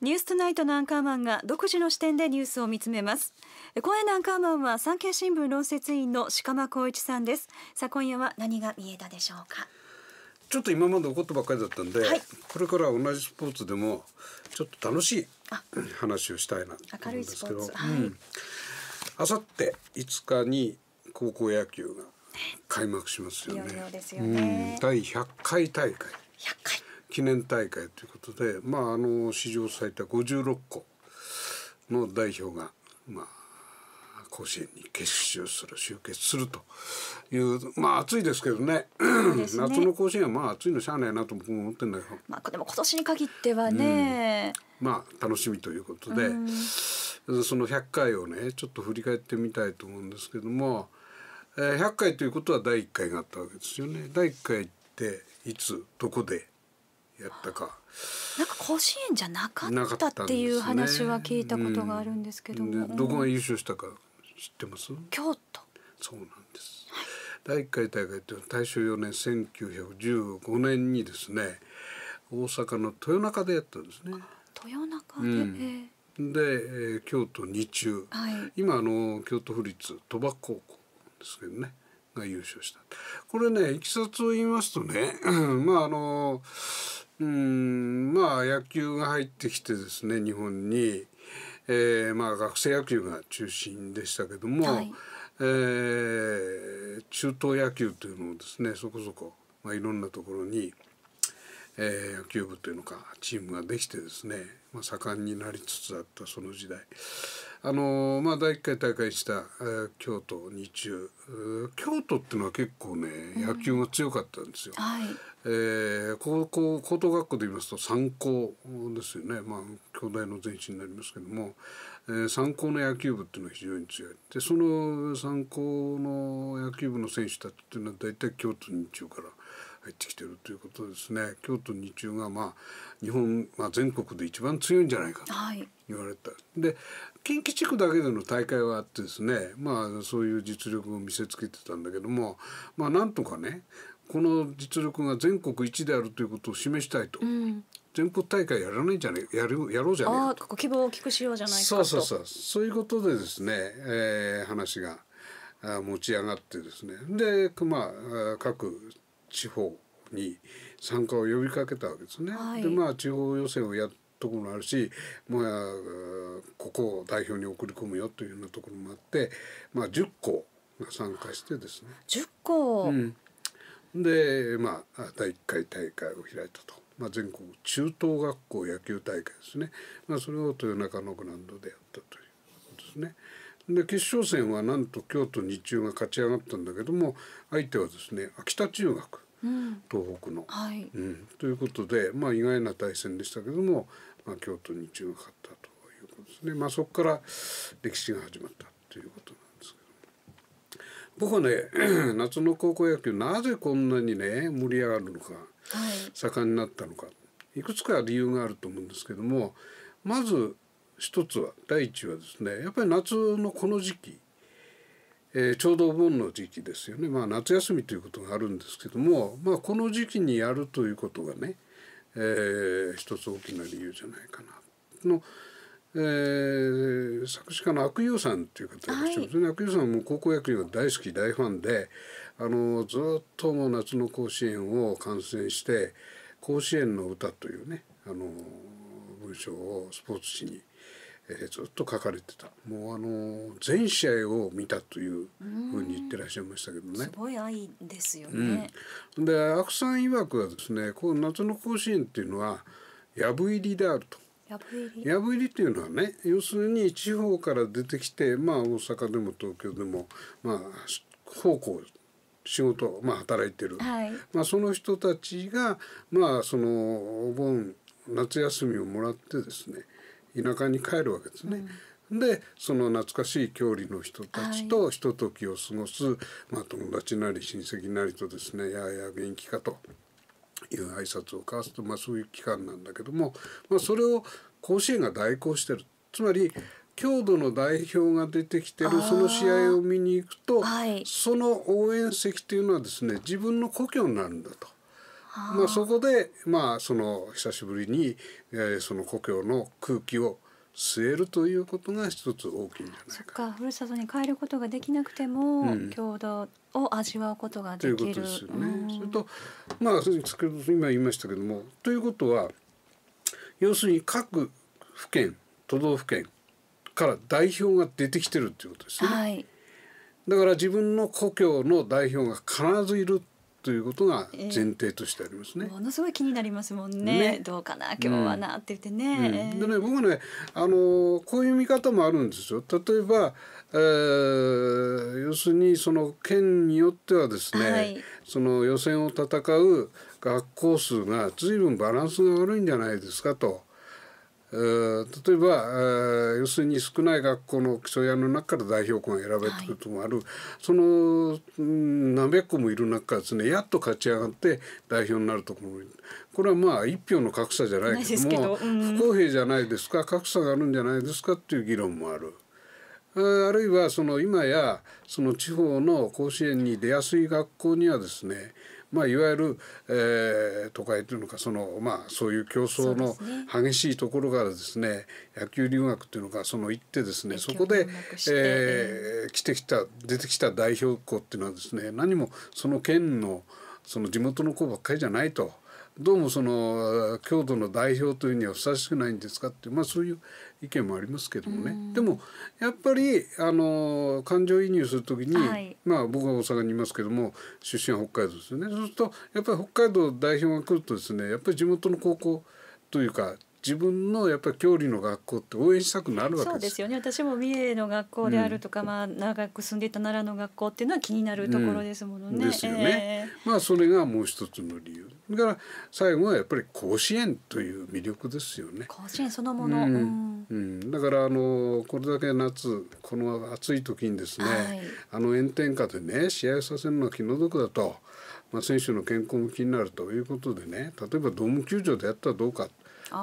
ニューストナイトのアンカーマンが独自の視点でニュースを見つめます。今夜のアンカーマンは産経新聞論説員の鹿間光一さんです。さあ今夜は何が見えたでしょうか。ちょっと今まで起こったばっかりだったんで、はい、これから同じスポーツでもちょっと楽しい話をしたいなと思うんですけど、あさって5日に高校野球が開幕しますよね。いよいよよね第100回大会。100回記念大会ということで、まあ、あの史上最多56個の代表が、まあ、甲子園に結集する集結するというまあ暑いですけどね、ね、夏の甲子園はまあ暑いのしゃあないなと僕も思ってんだけど、まあ、でも今年に限ってはね、うん、まあ楽しみということで、うん、その100回をねちょっと振り返ってみたいと思うんですけども、え100回ということは第1回があったわけですよね。第1回っていつどこでやったかなんか甲子園じゃなかったっていう話は聞いたことがあるんですけども、ねうん、どこが優勝したか知ってます京都そうなんです、第一回大会というのは大正四年千九百十五年にですね大阪の豊中でやったんですね豊中で、うんで、えー、京都日中、はい、今あの京都府立鳥羽高校ですけどねが優勝したこれねいきさつを言いますとね まああのうんまあ野球が入ってきてですね日本に、えー、まあ学生野球が中心でしたけども、はい、えー、中東野球というのをですねそこそこ、まあ、いろんなところに、え野球部というのかチームができてですね、まあ、盛んになりつつあったその時代あのまあ、第1回大会した、えー、京都日中京都っていうのは結構ね、野球が強かったんですよ。はい、えー、高校高等学校で言いますと三高ですよね、まあ、京大の前身になりますけども、えー、三高の野球部っていうのは非常に強いでその三高の野球部の選手たちっていうのは大体京都日中から入ってきてるということですね京都日中がまあ日本、まあ、全国で一番強いんじゃないかと言われた、はい、で近畿地区だけでの大会はあってですねまあそういう実力を見せつけてたんだけどもまあなんとかねこの実力が全国一であるということを示したいと、うん、全国大会やらないじゃねやるやろうじゃないかと希望を大きくしようじゃないかとそうそうそうそういうことでですね、えー、話が持ち上がってですねで、まあ、各地方に参加を呼びかけたわけですね。はい、でまあ地方予選をやっところもあるしもやここを代表に送り込むよというようなところもあって、まあ、10校が参加してですね。10校、うん、で、まあ、第1回大会を開いたと。まあ、全国中等学校野球大会ですね、まあ、それを豊中のグランドでやったということですね。で決勝戦はなんと京都日中が勝ち上がったんだけども相手はですね秋田中学、うん、東北の、はい、うん。ということで、まあ、意外な対戦でしたけども、まあ、京都日中が勝ったということですね、まあ、そこから歴史が始まったということなんですけど僕はね 夏の高校野球なぜこんなにね盛り上がるのか、はい、盛んになったのかいくつか理由があると思うんですけどもまず一つは第一はですねやっぱり夏のこの時期、えー、ちょうどお盆の時期ですよね、まあ、夏休みということがあるんですけども、まあ、この時期にやるということがね、えー、一つ大きな理由じゃないかな。のえー、作詞家の悪友さんという方がいらっしゃるんですね、はい、悪友さんも高校野球が大好き大ファンであのずっと夏の甲子園を観戦して「甲子園の歌」というねあの文章をスポーツ紙にえー、ずっと書かれてたもうあの全試合を見たというふうに言ってらっしゃいましたけどね。すごい愛ですよね、うん、で阿久さん曰くはですねこう夏の甲子園っていうのは藪入りであると。藪入り入りっていうのはね要するに地方から出てきて、まあ、大阪でも東京でも、まあ、方向仕事、まあ、働いてる、はい、まあ、その人たちが、まあ、そのお盆夏休みをもらってですね田舎に帰るわけですね。うん、でその懐かしい郷里の人たちとひとときを過ごす、はい、まあ、友達なり親戚なりとですね「やあや元気か」という挨拶を交わすと、まあ、そういう期間なんだけども、まあ、それを甲子園が代行してるつまり郷土の代表が出てきてるその試合を見に行くと、はい、その応援席というのはですね自分の故郷になるんだと。まあ、そこで、まあ、その久しぶりに、えー、その故郷の空気を据えるということが一つ大きいんじゃないか。かふるさとに帰ることができなくても、うん、郷土を味わうことができる。ということですよね。それとまあ今言いましたけどもということは要するに各府県都道府県から代表が出てきてるっていうことですね。はい、だから自分の故郷の代表が必ずいるということが前提としてありますね、えー、ものすごい気になりますもんね、ね、どうかな今日はな、って言ってね、うん、でね僕はねあのこういう見方もあるんですよ例えば、えー、要するにその県によってはですね、はい、その予選を戦う学校数が随分バランスが悪いんじゃないですかと。例えば要するに少ない学校の基礎屋の中から代表校が選べてるともある、はい、その何百個もいる中からですねやっと勝ち上がって代表になるところもいるこれはまあ一票の格差じゃないけども、不公平じゃないですか格差があるんじゃないですかっていう議論もある。あるいはその今やその地方の甲子園に出やすい学校にはですねまあ、いわゆる、えー、都会というのかその、まあ、そういう競争の激しいところからですね、ね、野球留学というのがその行ってですねそこで、えー、来てきた出てきた代表校っていうのはですね何もその県のその地元の子ばっかりじゃないと。どうもその郷土の代表というにはふさわしくないんですかってまあ、そういう意見もありますけどもね、でもやっぱりあの感情移入する時に、はい、まあ僕は大阪にいますけども出身は北海道ですよねそうするとやっぱり北海道代表が来るとですねやっぱり地元の高校というか自分のやっぱり郷里の学校って応援したくなるわけですよね私も三重の学校であるとか、うん、まあ長く住んでいた奈良の学校っていうのは気になるところですものね。うん、ですよね。えー、まあそれがもう一つの理由だから最後はやっぱり甲子園という魅力ですよね。甲子園そのもの、うん、うん、だからあのこれだけ夏この暑い時にですね、はい、あの炎天下でね試合させるのは気の毒だと。まあ、選手の健康も気になるということでね例えばドーム球場でやったらどうか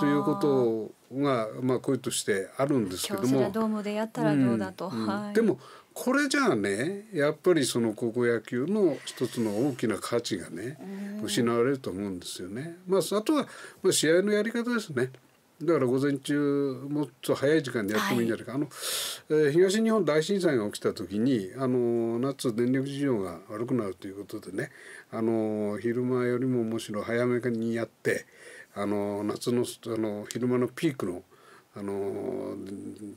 ということが、まあ、声としてあるんですけどもでやったらどうだと。うんうん、でもこれじゃあねやっぱりその高校野球の一つの大きな価値がね失われると思うんですよね。まあ、あとは、まあ、試合のやり方ですね。だから午前中もっと早い時間にやってもいいんじゃないか、はい、あの、えー、東日本大震災が起きた時にあの夏電力事情が悪くなるということでねあの昼間よりもむしろ早めにやってあの夏のあの昼間のピークのあの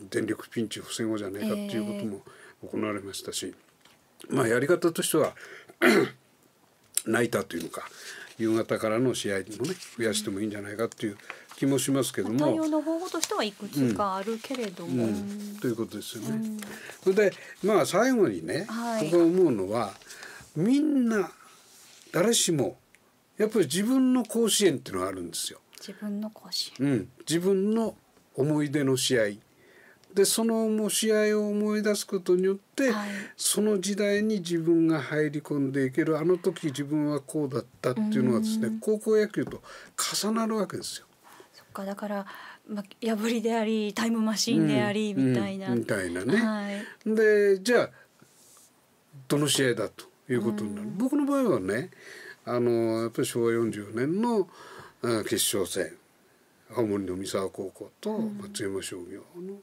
電力ピンチを防ごうじゃないかっていうことも行われましたし、えー、まあやり方としては ナイターというのか夕方からの試合のね増やしてもいいんじゃないかっていう気もしますけども対応の方法としてはいくつかあるけれども、うんうん、ということですよね。それでまあ最後にね、はい、僕が思うのはみんな誰しもやっぱり自分の甲子園っていうのがあるんですよ。自分の甲子園、うん、自分の思い出の試合でそのも試合を思い出すことによって、はい、その時代に自分が入り込んでいけるあの時自分はこうだったっていうのはですね高校野球と重なるわけですよ。そっかだからまあ、破りでありタイムマシンであり、みたいな、みたいなね。はい、でじゃあどの試合だということになる、僕の場合はねあのやっぱり昭和40年の決勝戦青森の三沢高校と松山商業の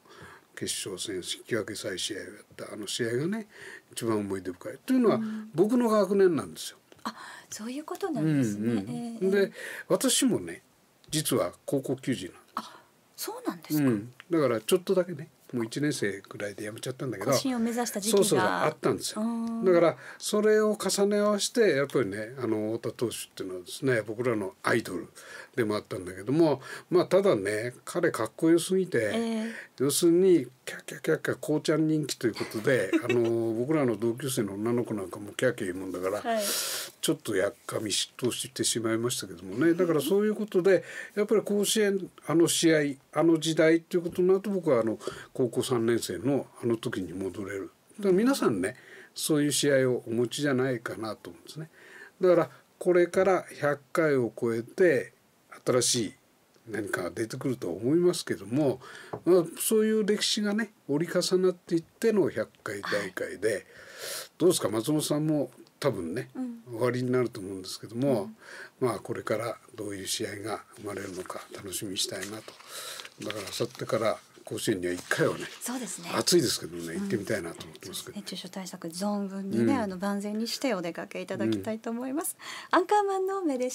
決勝戦引き分け再試合をやったあの試合がね一番思い出深いというのは僕の学年なんですよ。あそういうことなんですね。で私もね実は高校球児なんです。あそうなんですか、うん、だからちょっとだけねもう1年生ぐらいでやめちゃったんだけどそうそうあったんですよだからそれを重ね合わせてやっぱりねあの太田投手っていうのはですね僕らのアイドルでもあったんだけどもまあただね彼かっこよすぎて、えー、要するにキャッキャッキャッキャゃん人気ということであの 僕らの同級生の女の子なんかもキャキャい言うもんだから、はい、ちょっとやっかみ嫉妬してしまいましたけどもねだからそういうことでやっぱり甲子園あの試合あの時代っていうことになると僕はあの高校3年生のあの時に戻れるだから皆さんねそういう試合をお持ちじゃないかなと思うんですねだからこれから100回を超えて新しい何か出てくると思いますけども、まあ、そういう歴史がね折り重なっていっての100回大会で、はい、どうですか松本さんも多分ね、うん、終わりになると思うんですけども、うん、まあこれからどういう試合が生まれるのか楽しみにしたいなとだからあさってから甲子園には1回はねそうですね暑いですけどね行ってみたいなと思ってますけど、うん、熱中症対策存分にね、うん、あの万全にしてお出かけいただきたいと思います。アンカーマンの目シ